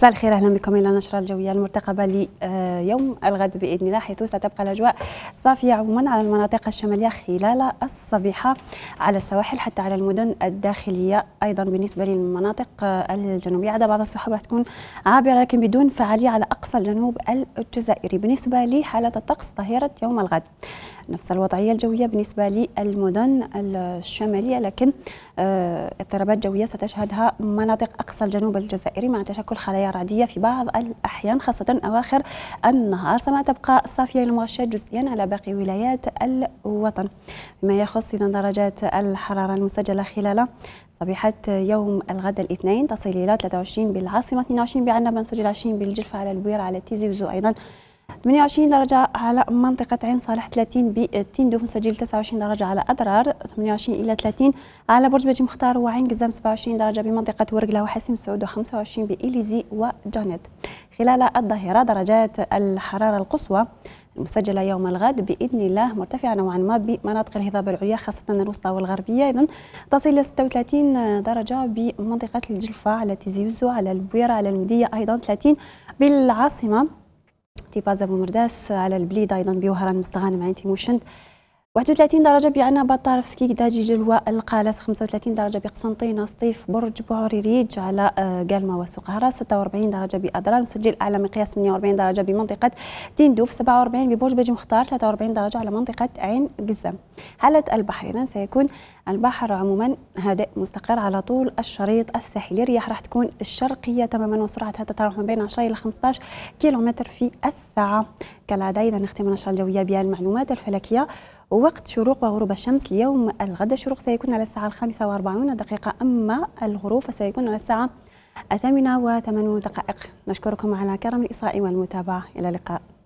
مساء الخير اهلا بكم الى النشره الجويه المرتقبه ليوم الغد باذن الله حيث ستبقى الاجواء صافيه عموما على المناطق الشماليه خلال الصبيحه على السواحل حتى على المدن الداخليه ايضا بالنسبه للمناطق الجنوبيه عدا بعض السحب راح تكون عابره لكن بدون فعاليه على اقصى الجنوب الجزائري بالنسبه لحاله الطقس ظهيره يوم الغد نفس الوضعية الجوية بالنسبة للمدن الشمالية لكن آه، اضطرابات جوية ستشهدها مناطق أقصى الجنوب الجزائري مع تشكل خلايا رعدية في بعض الأحيان خاصة أواخر النهار سما تبقى صافية المغشاة جزئيا على باقي ولايات الوطن ما يخص إذا درجات الحرارة المسجلة خلال صبيحة يوم الغد الاثنين تصل إلى 23 بالعاصمة 22 بعنبة سجل 20 بالجلفة على البويرة على تيزي وزو أيضا 28 درجة على منطقة عين صالح 30 ب دوف مسجل 29 درجة على أضرار 28 إلى 30 على برج بجي مختار وعين قزام 27 درجة بمنطقة ورقلة وحسيم سعود و25 بإليزي وجونيت خلال الظهيرة درجات الحرارة القصوى المسجلة يوم الغد بإذن الله مرتفعة نوعا ما بمناطق الهضاب العليا خاصة الوسطى والغربية أيضا تصل إلى 36 درجة بمنطقة الجلفة على تيزيوزو على البويرة على المدية أيضا 30 بالعاصمة تي بازا بومرداس على البليد ايضا بوهران مستغانم عين تيموشند 31 درجة بيعنا بطارفسكي داجي جلوى القالس 35 درجة بقسنطينة سطيف برج ريج على آه، قالما وسوق هرة 46 درجة بأدران مسجل أعلى مقياس 48 درجة بمنطقة تندوف 47 ببرج بجي مختار 43 درجة على منطقة عين قزم حالة البحرين سيكون البحر عموما هادئ مستقر على طول الشريط الساحلي الرياح راح تكون الشرقيه تماما وسرعتها تتراوح ما بين 10 الى 15 كيلومتر في الساعه كالعاده اذا نختم النشره الجويه بالمعلومات الفلكيه وقت شروق وغروب الشمس اليوم الغد الشروق سيكون على الساعه 45 دقيقه اما الغروب فسيكون على الساعه 8 و8 دقائق نشكركم على كرم الإصغاء والمتابعة إلى اللقاء